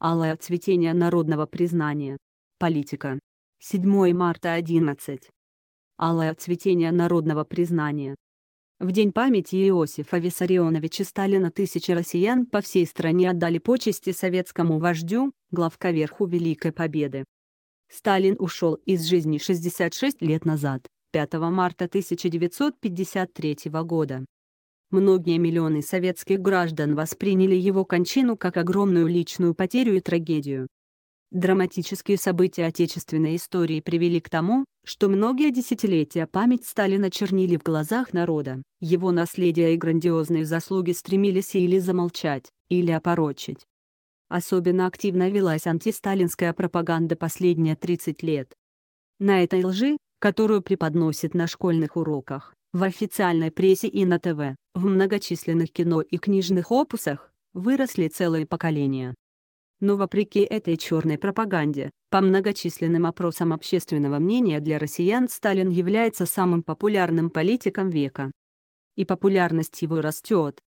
Алое цветение народного признания. Политика. 7 марта 11. Алое цветение народного признания. В День памяти Иосифа Виссарионовича Сталина тысячи россиян по всей стране отдали почести советскому вождю, главковерху Великой Победы. Сталин ушел из жизни 66 лет назад, 5 марта 1953 года. Многие миллионы советских граждан восприняли его кончину как огромную личную потерю и трагедию. Драматические события отечественной истории привели к тому, что многие десятилетия память Сталина чернили в глазах народа, его наследие и грандиозные заслуги стремились или замолчать, или опорочить. Особенно активно велась антисталинская пропаганда последние 30 лет. На этой лжи, которую преподносит на школьных уроках, в официальной прессе и на ТВ, в многочисленных кино и книжных опусах, выросли целые поколения. Но вопреки этой черной пропаганде, по многочисленным опросам общественного мнения для россиян Сталин является самым популярным политиком века. И популярность его растет.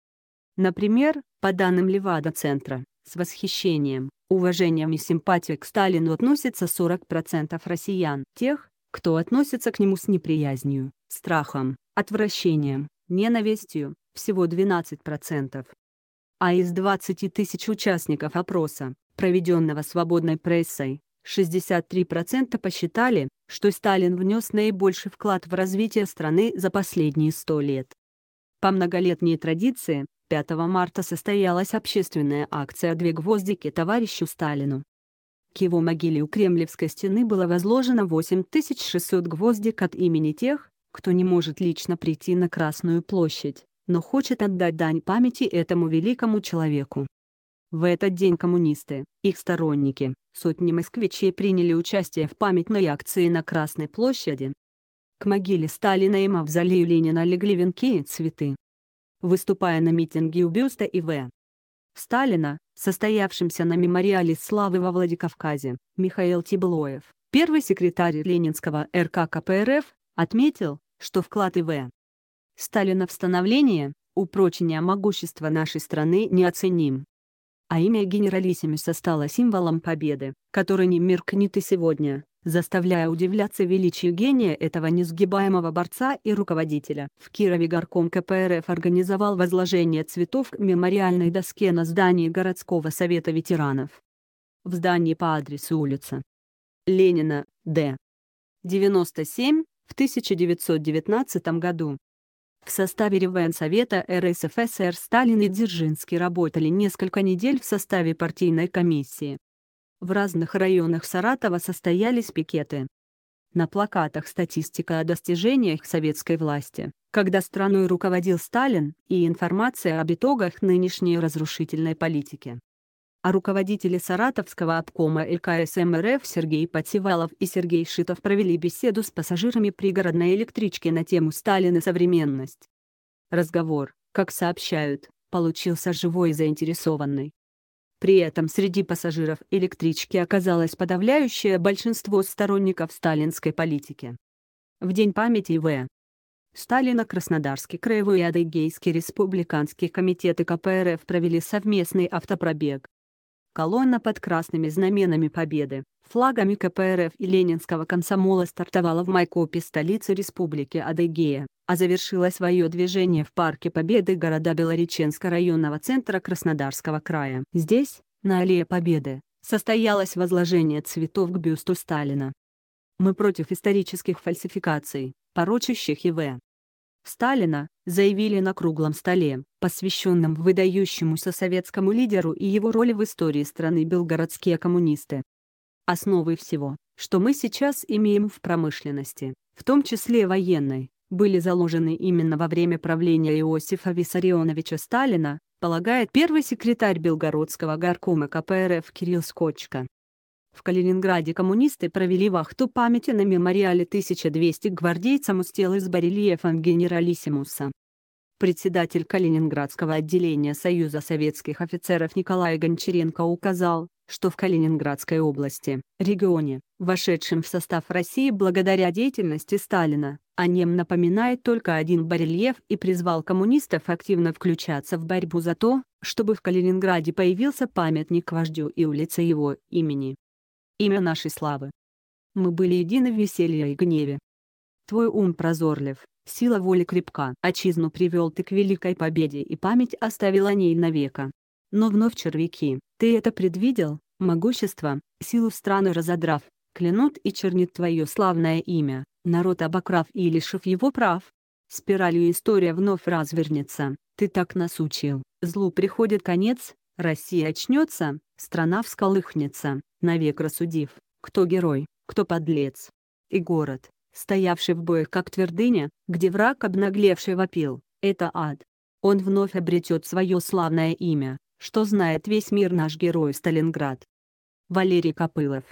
Например, по данным Левада-центра, с восхищением, уважением и симпатией к Сталину относятся 40% россиян, тех, кто относится к нему с неприязнью, страхом, отвращением, ненавистью – всего 12%. А из 20 тысяч участников опроса, проведенного свободной прессой, 63% посчитали, что Сталин внес наибольший вклад в развитие страны за последние 100 лет. По многолетней традиции, 5 марта состоялась общественная акция «Две гвоздики товарищу Сталину». К его могиле у Кремлевской стены было возложено 8600 гвоздик от имени тех, кто не может лично прийти на Красную площадь, но хочет отдать дань памяти этому великому человеку. В этот день коммунисты, их сторонники, сотни москвичей приняли участие в памятной акции на Красной площади. К могиле Сталина и мавзолею Ленина легли венки и цветы. Выступая на митинге у бюста И.В. Сталина, состоявшемся на мемориале славы во Владикавказе, Михаил Тиблоев, первый секретарь Ленинского РК КПРФ, отметил, что вклад И.В. Сталина в становление, упрочение могущества нашей страны неоценим. А имя генералиссимуса стало символом победы, который не меркнет и сегодня, заставляя удивляться величию гения этого несгибаемого борца и руководителя. В Кирове горком КПРФ организовал возложение цветов к мемориальной доске на здании городского совета ветеранов. В здании по адресу улица Ленина, Д. 97, в 1919 году. В составе Реввенсовета РСФСР Сталин и Дзержинский работали несколько недель в составе партийной комиссии. В разных районах Саратова состоялись пикеты. На плакатах статистика о достижениях советской власти, когда страной руководил Сталин, и информация об итогах нынешней разрушительной политики а руководители Саратовского обкома ЛКСМ РФ Сергей Подсевалов и Сергей Шитов провели беседу с пассажирами пригородной электрички на тему «Сталин и современность». Разговор, как сообщают, получился живой и заинтересованный. При этом среди пассажиров электрички оказалось подавляющее большинство сторонников сталинской политики. В День памяти В. Сталина Краснодарский краевой и Адыгейский республиканский комитеты КПРФ провели совместный автопробег колонна под красными знаменами победы, флагами КПРФ и ленинского комсомола стартовала в Майкопе столице республики Адыгея, а завершила свое движение в Парке Победы города Белореченска районного центра Краснодарского края. Здесь, на Аллее Победы, состоялось возложение цветов к бюсту Сталина. Мы против исторических фальсификаций, порочащих ИВ. Сталина, заявили на круглом столе, посвященном выдающемуся советскому лидеру и его роли в истории страны белгородские коммунисты. Основой всего, что мы сейчас имеем в промышленности, в том числе военной, были заложены именно во время правления Иосифа Виссарионовича Сталина, полагает первый секретарь Белгородского горкома КПРФ Кирилл Скотчко. В Калининграде коммунисты провели вахту памяти на мемориале 1200 гвардейцам у стелы с барельефом генералиссимуса. Председатель Калининградского отделения Союза советских офицеров Николай Гончаренко указал, что в Калининградской области, регионе, вошедшем в состав России благодаря деятельности Сталина, о нем напоминает только один барельеф и призвал коммунистов активно включаться в борьбу за то, чтобы в Калининграде появился памятник вождю и улица его имени имя нашей славы. Мы были едины в веселье и гневе. Твой ум прозорлив, сила воли крепка. Отчизну привел ты к великой победе и память оставил о ней навека. Но вновь червяки, ты это предвидел, могущество, силу страны разодрав, клянут и чернит твое славное имя, народ обокрав и лишив его прав. Спиралью история вновь развернется, ты так нас учил, злу приходит конец, Россия очнется, страна всколыхнется, навек рассудив, кто герой, кто подлец. И город, стоявший в боях как твердыня, где враг обнаглевший вопил, это ад. Он вновь обретет свое славное имя, что знает весь мир наш герой Сталинград. Валерий Копылов